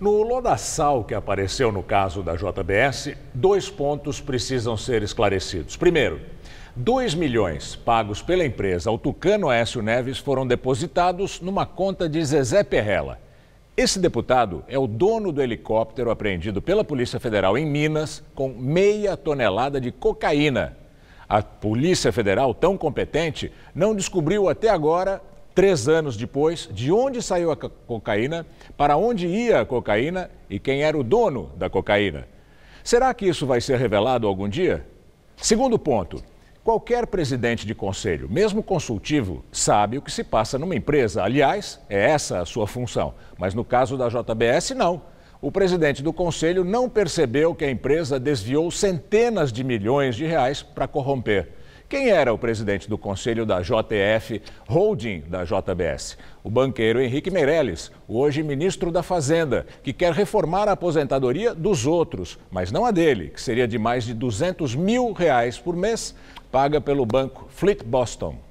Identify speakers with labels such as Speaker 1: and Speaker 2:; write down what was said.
Speaker 1: No lodaçal que apareceu no caso da JBS, dois pontos precisam ser esclarecidos. Primeiro, 2 milhões pagos pela empresa ao Tucano Aécio Neves foram depositados numa conta de Zezé Perrella. Esse deputado é o dono do helicóptero apreendido pela Polícia Federal em Minas com meia tonelada de cocaína. A Polícia Federal, tão competente, não descobriu até agora Três anos depois, de onde saiu a cocaína, para onde ia a cocaína e quem era o dono da cocaína. Será que isso vai ser revelado algum dia? Segundo ponto: qualquer presidente de conselho, mesmo consultivo, sabe o que se passa numa empresa. Aliás, é essa a sua função. Mas no caso da JBS, não. O presidente do conselho não percebeu que a empresa desviou centenas de milhões de reais para corromper. Quem era o presidente do conselho da JTF Holding da JBS? O banqueiro Henrique Meirelles, hoje ministro da Fazenda, que quer reformar a aposentadoria dos outros, mas não a dele, que seria de mais de 200 mil reais por mês, paga pelo banco Fleet Boston.